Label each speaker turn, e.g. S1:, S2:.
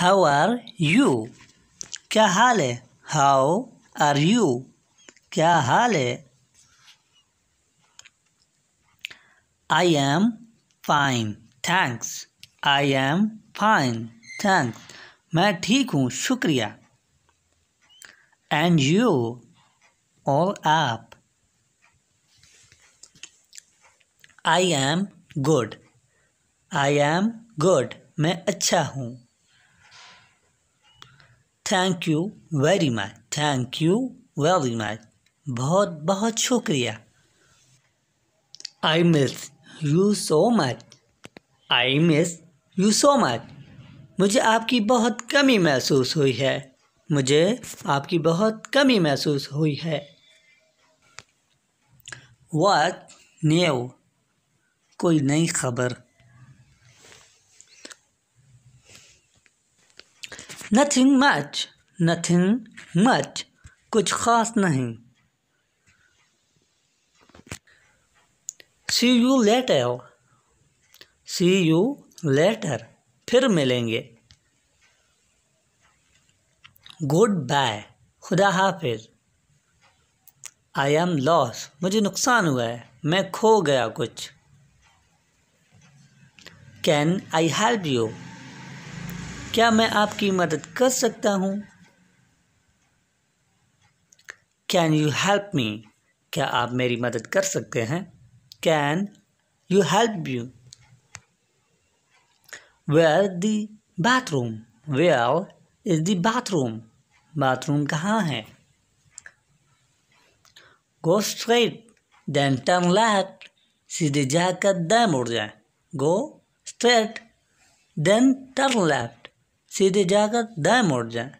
S1: how are you क्या हाल है हाउ आर यू क्या हाल है I am fine thanks I am fine thanks मैं ठीक हूँ शुक्रिया एंड यू और आप I am good I am good मैं अच्छा हूँ thank you very much thank you very much बहुत बहुत शुक्रिया I miss you so much I miss you so much मुझे आपकी बहुत कमी महसूस हुई है मुझे आपकी बहुत कमी महसूस हुई है वाट न्यू कोई नई खबर नथिंग मच नथिंग मच कुछ ख़ास नहीं see you later see you later फिर मिलेंगे गुड बाय खुदा हाफिज आई एम लॉस मुझे नुकसान हुआ है मैं खो गया कुछ कैन आई हेल्प यू क्या मैं आपकी मदद कर सकता हूँ कैन यू हेल्प मी क्या आप मेरी मदद कर सकते हैं can you help you where the bathroom where is the bathroom bathroom कहाँ है go straight then turn left सीधे जाकर दैम उड़ जाए go straight then turn left सीधे जाकर दाएं मोड़ जाएँ